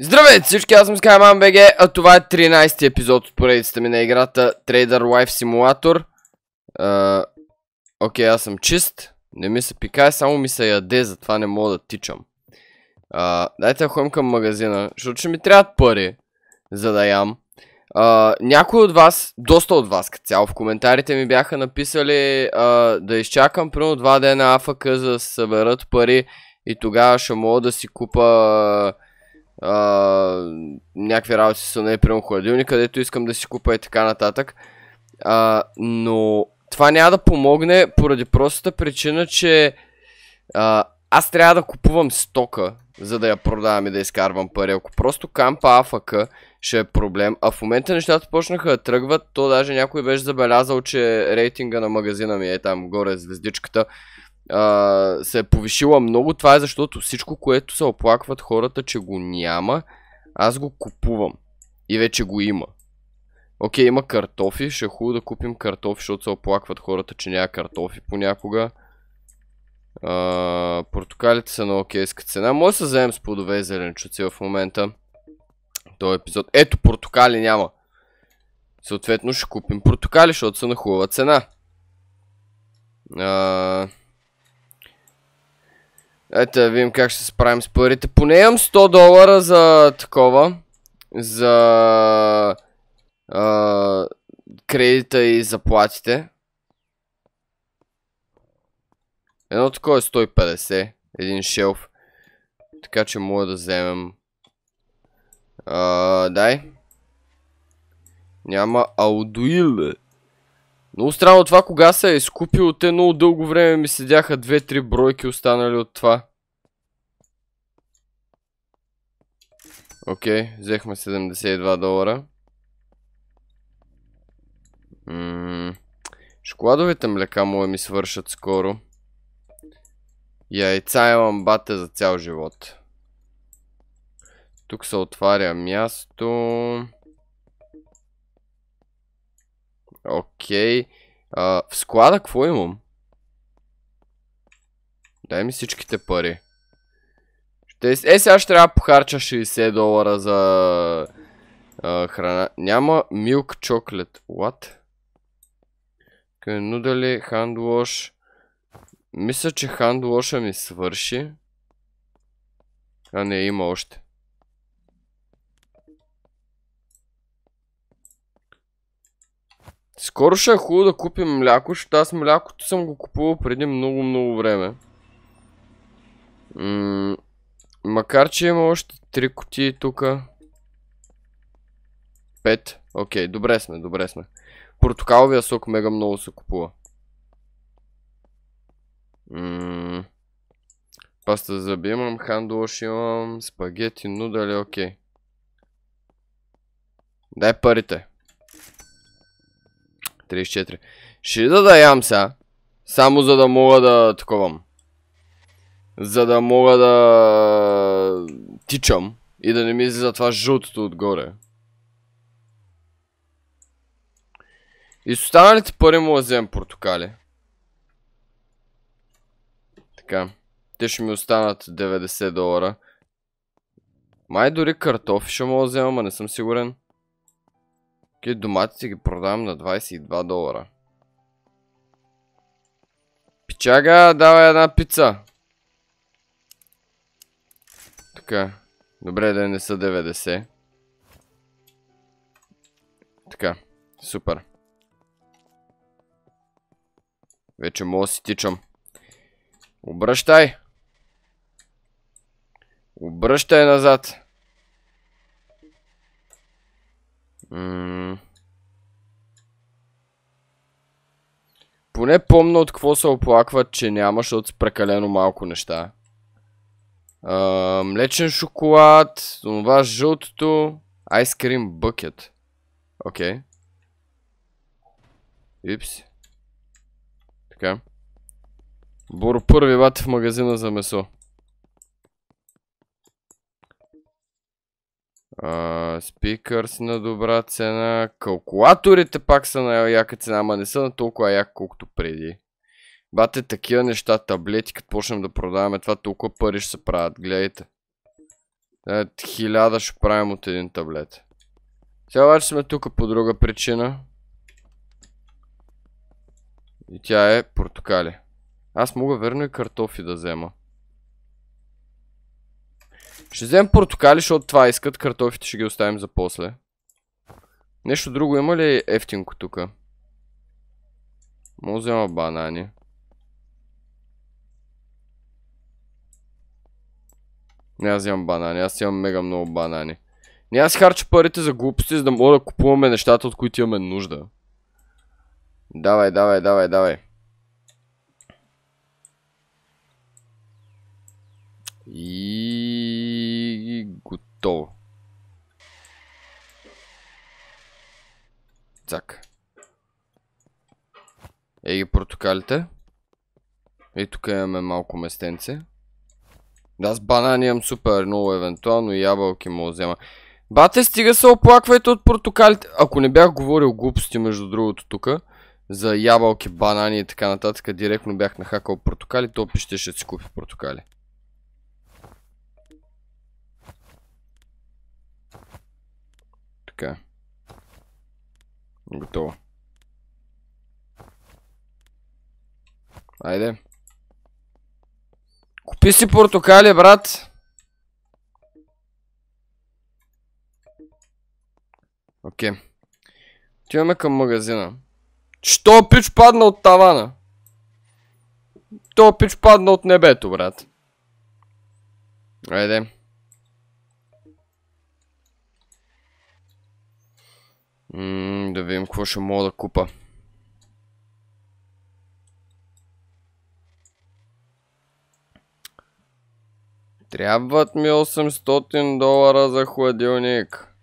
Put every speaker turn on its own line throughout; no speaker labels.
Здравейте всички, аз съм Skyman BG, а това е 13-ти епизод от поредицата ми на играта Trader Life Simulator. окей, аз съм чист, не ми се пикае, само ми се яде, затова не мога да тичам. дайте да ходим към магазина, защото ще ми трябват пари, за да ям. някои от вас, доста от вас като цяло в коментарите ми бяха написали да изчакам примерно 2 дена АФК за да съберат пари и тогава ще мога да си купа а, някакви работи са не примерно хладилника, където искам да си купа и така нататък. А, но това няма да помогне поради простата причина, че а, аз трябва да купувам стока, за да я продавам и да изкарвам пари. Ако просто кампа АФК ще е проблем, а в момента нещата почнаха да тръгват, то даже някой беше забелязал, че рейтинга на магазина ми е там горе звездичката а, се е повишила много, това е защото всичко, което се оплакват хората, че го няма, аз го купувам. И вече го има. Окей, има картофи, ще е хубаво да купим картофи, защото се оплакват хората, че няма картофи понякога. А, портокалите са на окейска цена. Може да се вземем с плодове и зеленчуци в момента. Той е епизод. Ето, портокали няма. Съответно ще купим портокали, защото са на хубава цена. А, ето да видим как ще се справим с парите. Поне имам 100 долара за такова. За... А, кредита и заплатите. Едно такова е 150. Един шелф. Така че мога да вземем... А, дай. Няма аудуил. Много странно това кога се е изкупил, те много дълго време ми седяха 2-3 бройки останали от това. Окей, okay, взехме 72 долара. М шоколадовите млека му ми свършат скоро. Яйца имам бате за цял живот. Тук се отваря място. Окей. Okay. в склада какво имам? Дай ми всичките пари. Те. е сега ще трябва да похарча 60 долара за а, храна. Няма милк chocolate. What? Е Нудали, хандлош. Мисля, че хандвоша ми свърши. А не, има още. Скоро ще е хубаво да купим мляко, защото аз млякото съм го купувал преди много-много време. Ммм... Макар, че има още три кутии тука. Пет. Окей, добре сме, добре сме. Портокаловия сок мега много се купува. Паста за зъби имам, хандулош имам, спагети, нудали, окей. Дай парите. 34. Ще да ям сега. Само за да мога да таковам за да мога да тичам и да не ми излиза това жълтото отгоре. И с останалите пари мога да вземем портокали. Така. Те ще ми останат 90 долара. Май дори картофи ще мога да взема, но не съм сигурен. Окей, доматите ги продавам на 22 долара. Пичага, давай една пица. Така. Добре да не са 90. Така. Супер. Вече мога да си тичам. Обръщай! Обръщай назад! Поне помна от какво се оплакват, че няма, защото са прекалено малко неща млечен шоколад, това жълтото, Ice Cream Bucket. Окей. Okay. Ипс. Така. Бор първи бате в магазина за месо. Спикърс спикър на добра цена. Калкулаторите пак са на яка цена, ама не са на толкова як, колкото преди. Бате, такива неща, таблети, като почнем да продаваме това, толкова пари ще се правят. Гледайте. Е, хиляда ще правим от един таблет. Сега обаче сме тук по друга причина. И тя е портокали. Аз мога верно и картофи да взема. Ще вземем портокали, защото това искат. Картофите ще ги оставим за после. Нещо друго има ли ефтинко тук? Мога взема банани. Не, аз имам банани. Аз имам мега много банани. Не, аз харча парите за глупости, за да мога да купуваме нещата, от които имаме нужда. Давай, давай, давай, давай. И готово. Цак. Ей ги портокалите. И тук имаме малко местенце. Да, с банани имам супер много, евентуално и ябълки му взема. Бате, стига се оплаквайте от протокалите. Ако не бях говорил глупости, между другото, тука, за ябълки, банани и така нататък, директно бях нахакал протокали, то пище ще си купи протокали. Така. Готово. Айде. Какви си портокали, брат? Окей. Okay. Отиваме към магазина. Що пич падна от тавана? То пич падна от небето, брат. Айде. Ммм, да видим какво ще мога да купа. трябват ми 800 долара за хладилник.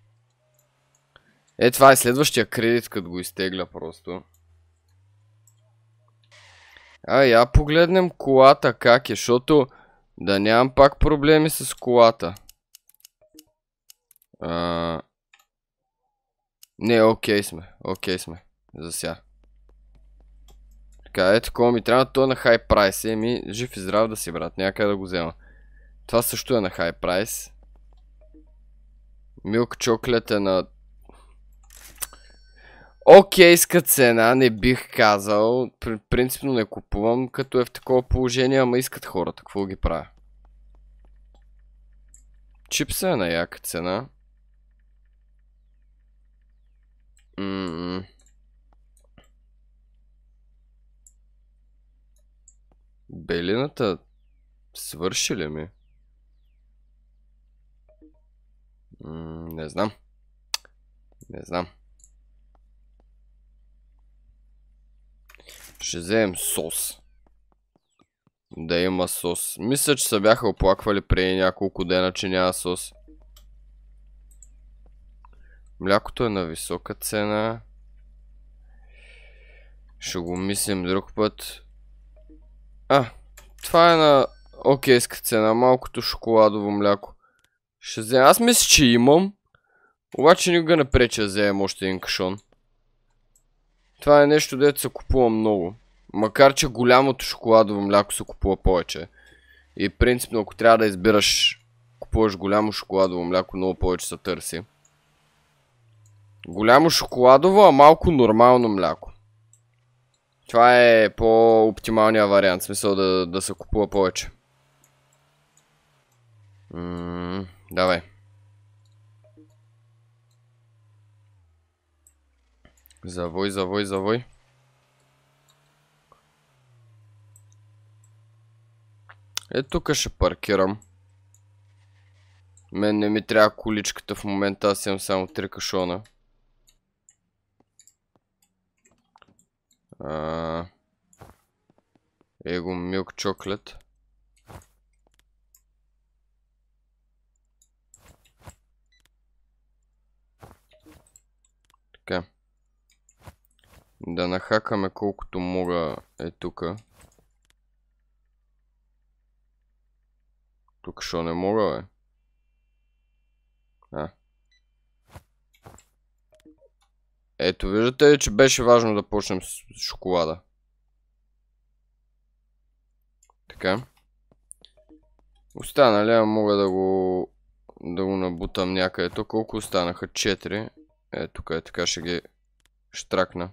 Е, това е следващия кредит, като го изтегля просто. А, я погледнем колата как е, защото да нямам пак проблеми с колата. А... Не, окей сме, окей сме, за сега. Така, ето такова ми трябва, то е на хай прайс, еми, жив и здрав да си брат, някъде да го взема. Това също е на хай прайс. Милк чоклет е на... Окейска цена, не бих казал. принципно не купувам, като е в такова положение, ама искат хората. Какво ги правя? Чипса е на яка цена. Белината свърши ли ми? не знам. Не знам. Ще вземем сос. Да има сос. Мисля, че се бяха оплаквали преди няколко дена, че няма сос. Млякото е на висока цена. Ще го мислим друг път. А, това е на окейска цена. Малкото шоколадово мляко. Ще взема. Аз мисля, че имам. Обаче никога не преча да вземем още един кашон. Това е нещо, дето се купува много. Макар, че голямото шоколадово мляко се купува повече. И принципно, ако трябва да избираш, купуваш голямо шоколадово мляко, много повече се търси. Голямо шоколадово, а малко нормално мляко. Това е по-оптималния вариант, смисъл да, да се купува повече. Ммм... Давай. Завой, завой, завой. Е, тук ще паркирам. Мен не ми трябва количката в момента, аз имам само три кашона. Его милк чоклет. Да нахакаме колкото мога е тука. Тук шо не мога, бе? А. Ето, виждате ли, че беше важно да почнем с шоколада. Така. Останалия мога да го... Да го набутам някъде. То колко останаха? 4. Ето тук е така ще ги штракна.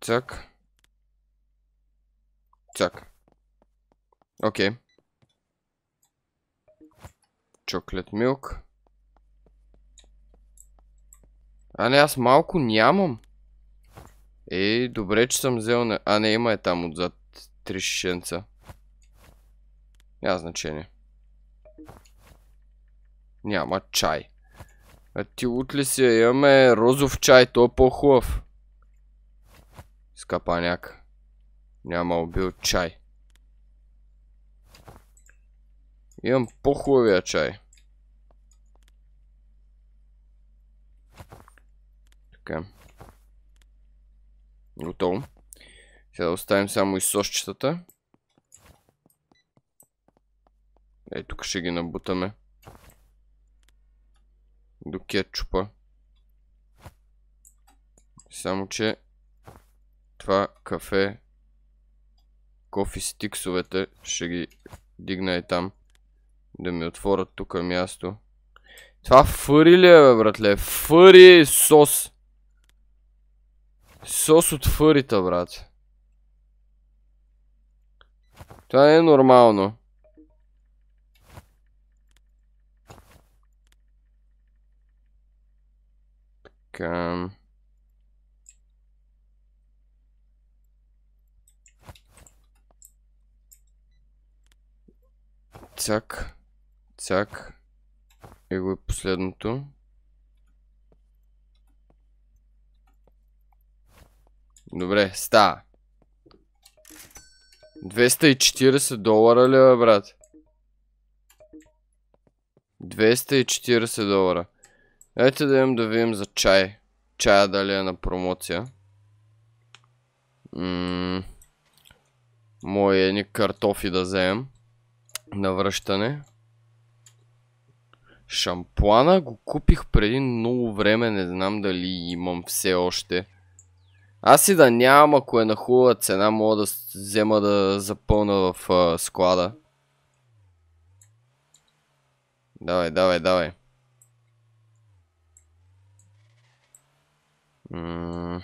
Cyk. Cyk. Окей. Чоклет милк. А не, аз малко нямам. Ей, добре, че съм взел... На... А не, има е там отзад. Три шишенца. Няма значение. Няма чай. А ти ли си имаме розов чай, то е по-хубав. Скапа няк. Няма убил чай. Имам по-хубавия чай. Така. Готово. Сега да оставим само и сосчетата. Ей, тук ще ги набутаме до кетчупа. Само, че това кафе, кофи стиксовете, ще ги дигна и там. Да ми отворят тук място. Това фъри ли е, бе, братле? Фъри сос. Сос от фърита, брат. Това не е нормално. Така. Цак. Цак. И е го е последното. Добре, ста. 240 долара ли, бе, брат? 240 долара. Дайте да им да видим за чай. Чая дали е на промоция. Мои едни картофи да вземем. На връщане. Шампуана го купих преди много време. Не знам дали имам все още. Аз и да нямам, ако е на хубава цена, мога да взема да запълна в склада. Давай, давай, давай. М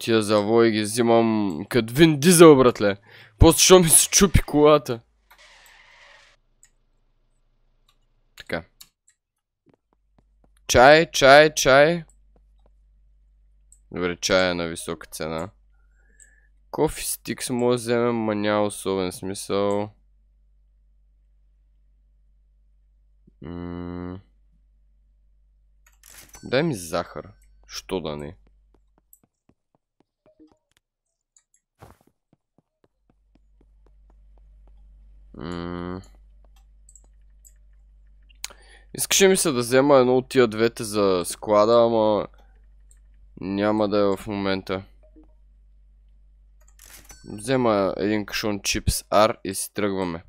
Тия завои ги взимам кът Вин Дизел, братле. После шо ми се чупи колата. Така. Чай, чай, чай. Добре, чая е на висока цена. Кофи стикс може да вземем, ма няма особен смисъл. Дай ми захар. Что да не? Искаше ми се да взема едно от тия двете за склада, ама няма да е в момента. Взема един кашон чипс R и си тръгваме.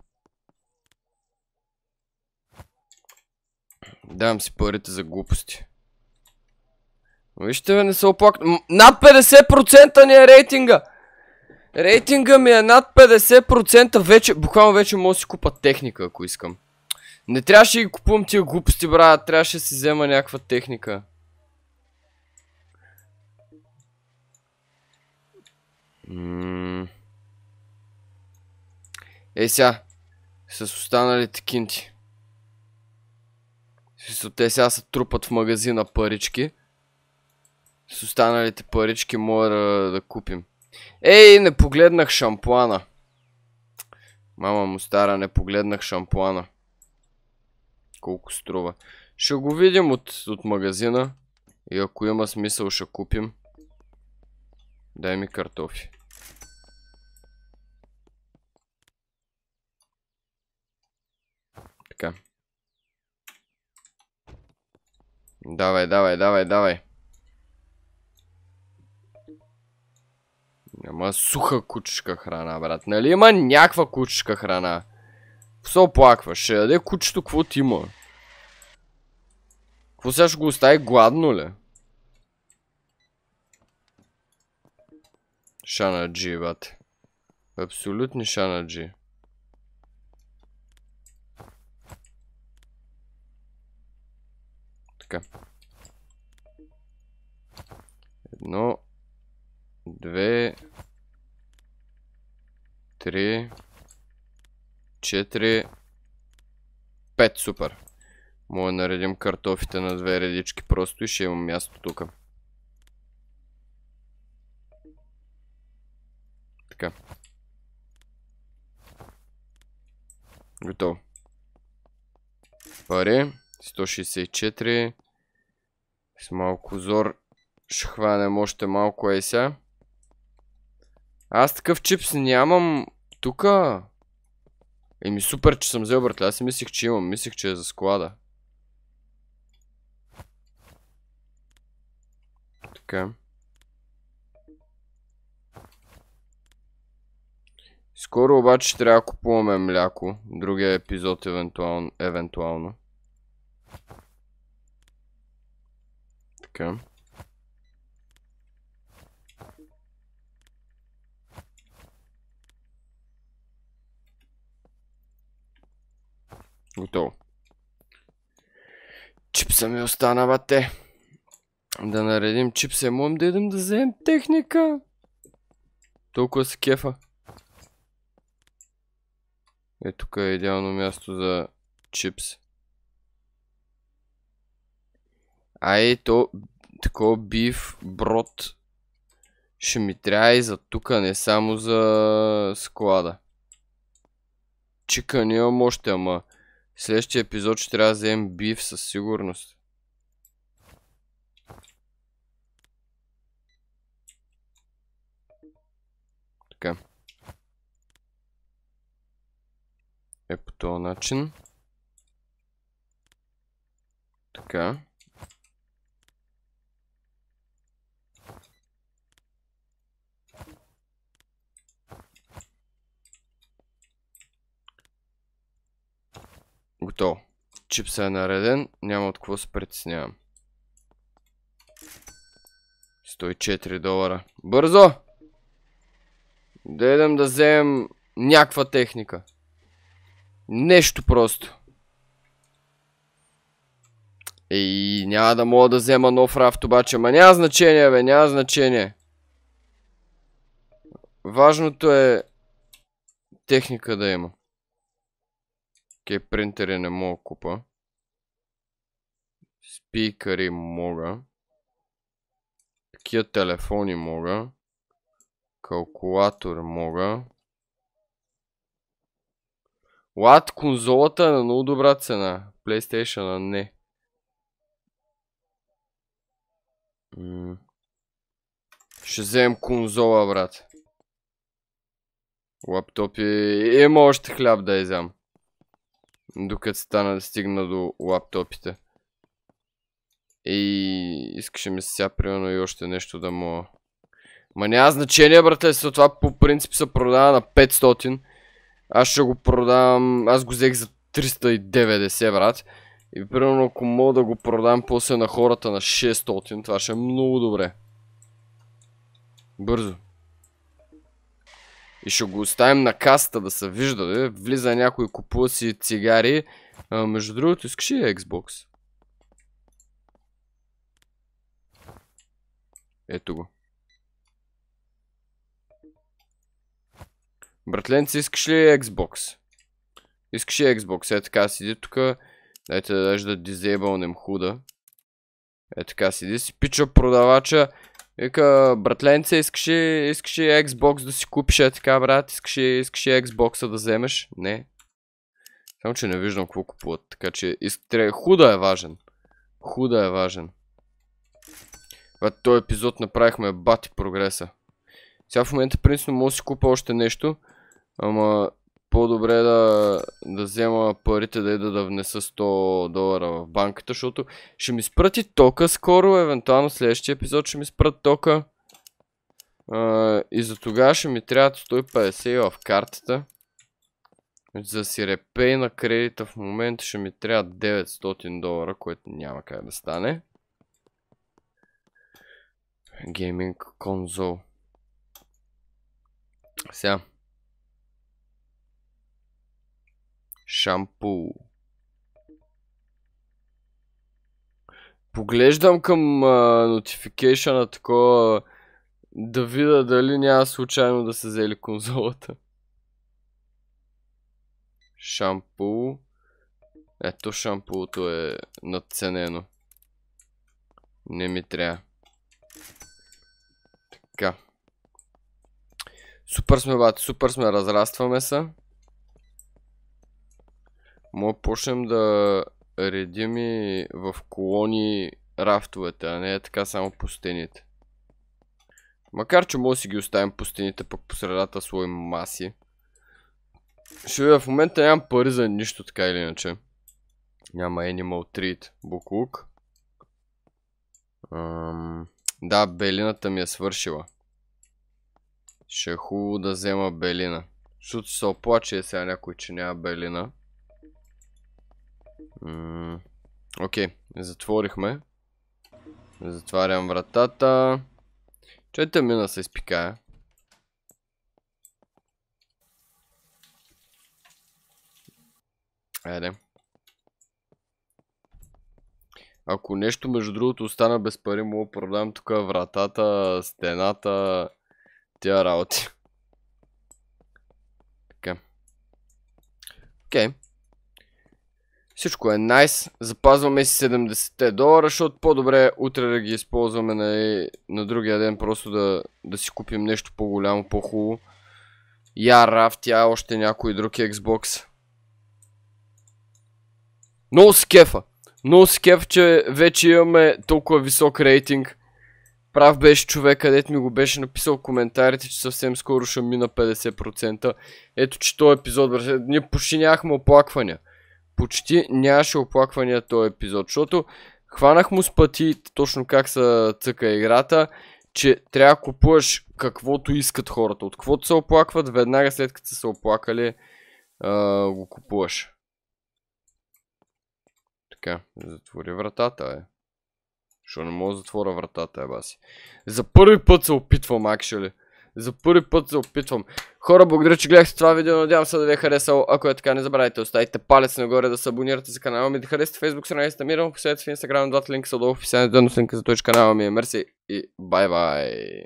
Давам си парите за глупости. Вижте, бе, не се оплакна. Над 50% ни е рейтинга! Рейтинга ми е над 50% вече, буквално вече мога да си купа техника, ако искам. Не трябваше да ги купувам тия глупости, брат, трябваше да си взема някаква техника. Ей сега, с останалите кинти. Смисъл, те сега се трупат в магазина парички. С останалите парички мога да, да купим. Ей, не погледнах шампуана. Мама му стара, не погледнах шампуана. Колко струва. Ще го видим от, от магазина. И ако има смисъл, ще купим. Дай ми картофи. Така. Давай, давай, давай, давай. Няма суха кучешка храна, брат. Нали има някаква кучешка храна? Се оплаква. Ще яде кучето, какво ти има? Какво сега ще го остави гладно ли? Шанаджи, брат. Абсолютни шанаджи. Така. Едно, две, три, четири, пет. Супер. Може да наредим картофите на две редички просто и ще имам място тук. Така. Готово. Пари. 164. С малко зор ще хванем още малко еся. Аз такъв чипс нямам тука. Еми супер, че съм взел братле. Аз си мислих, че имам. Мислих, че е за склада. Така. Скоро обаче трябва да купуваме мляко. Другия епизод евентуално. Така. Готово. Чипса ми остана, бате. Да наредим чипса. Можем да идем да вземем техника. Толкова се кефа. Е, тук е идеално място за чипс. Ай, то такова бив, брод. Ще ми трябва и за тука, не само за склада. Чика имам още, ама следващия епизод ще трябва да вземем бив със сигурност. Така. Е по този начин. Така. Готово. Чипса е нареден, няма от какво се притеснявам. 104 долара. Бързо! Да идем да вземем някаква техника. Нещо просто. И няма да мога да взема нов рафт обаче. Ма няма значение, бе, няма значение. Важното е техника да има. Окей, okay, принтери не мога купа. Спикъри мога. Такива телефони мога. Калкулатор мога. Лад, Конзолата е на много добра цена. PlayStation не. Ще вземем конзола, брат. Лаптопи... Има още хляб да изям. Докато стана да стигна до лаптопите. И искаше ми сега примерно и още нещо да му... Ма няма значение, брате, след това по принцип се продава на 500. Аз ще го продавам... Аз го взех за 390, брат. И примерно ако мога да го продам после на хората на 600, това ще е много добре. Бързо. И ще го оставим на каста да се вижда. да Влиза някой, купува си цигари. А, между другото, искаш ли Xbox? Ето го. Братленци, искаш ли Xbox? Искаш ли Xbox? Е така седи тук. Дайте да дадеш да дизейбълнем худа. Е така седи. Си пича продавача. Вика, братленце, искаш ли, искаш ли Xbox да си купиш е така, брат? Искаш ли, искаш ли Xbox да вземеш? Не. Само, че не виждам какво купуват, така че изтря... худа е важен. Худа е важен. В този епизод направихме бати прогреса. Сега в момента принципно мога да си купа още нещо, ама по-добре да, да взема парите да ида да внеса 100 долара в банката, защото ще ми спрати тока скоро, евентуално следващия епизод ще ми спрат тока. А, и за тогава ще ми трябва 150 в картата. За си репей на кредита в момента ще ми трябва 900 долара, което няма как да стане. Гейминг конзол. Сега. Шампу. Поглеждам към нотификейшъна такова да видя дали няма случайно да се взели конзолата. Шампу. Ето шампулото е надценено. Не ми трябва. Така. Супер сме, бати, супер сме, разрастваме се. Мога почнем да редим и в колони рафтовете, а не е така само по стените. Макар, че може да си ги оставим по стените, пък по средата слой маси. Ще видя, в момента нямам пари за нищо така или иначе. Няма Animal Treat, Буклук. Да, белината ми е свършила. Ще е хубаво да взема белина. Защото се оплаче сега някой, че няма белина. Окей, okay. затворихме. Затварям вратата. Чете мина се изпикая. Айде. Ако нещо между другото остана без пари, мога продам тук вратата, стената, тя работи. Така. Окей. Okay. Всичко е найс. Запазваме си 70 долара, защото по-добре е утре да ги използваме нали, на, другия ден, просто да, си купим нещо по-голямо, по-хубаво. Я Raft, я още някой друг е Xbox. Много скефа. Много скеф, че вече имаме толкова висок рейтинг. Прав беше човек, където ми го беше написал в коментарите, че съвсем скоро ще мина 50%. Ето, че този епизод, ние почти нямахме оплаквания почти нямаше оплаквания този епизод, защото хванах му с пъти точно как се цъка играта, че трябва да купуваш каквото искат хората. От каквото се оплакват, веднага след като са се оплакали, а, го купуваш. Така, затвори вратата, е. Що не мога да затворя вратата, е баси. За първи път се опитвам, акшели. За първи път се опитвам. Хора, благодаря, че гледахте това видео. Надявам се да ви е харесало. Ако е така, не забравяйте, оставите палец нагоре, да се абонирате за канала ми, да харесате Facebook страницата ми, да последвате в Instagram. Двата линка са долу в описанието, да линка за точка канала ми. Е. Мерси и бай-бай!